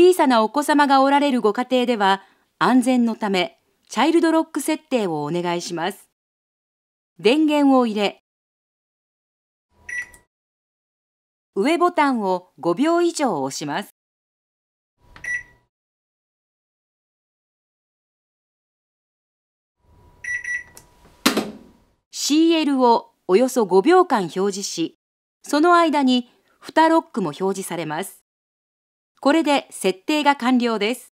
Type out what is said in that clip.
小さなお子様がおられるご家庭では安全のためチャイルドロック設定をお願いします。電源を入れ上ボタンを5秒以上押します。CL をおよそ5秒間表示し、その間に蓋ロックも表示されます。これで設定が完了です。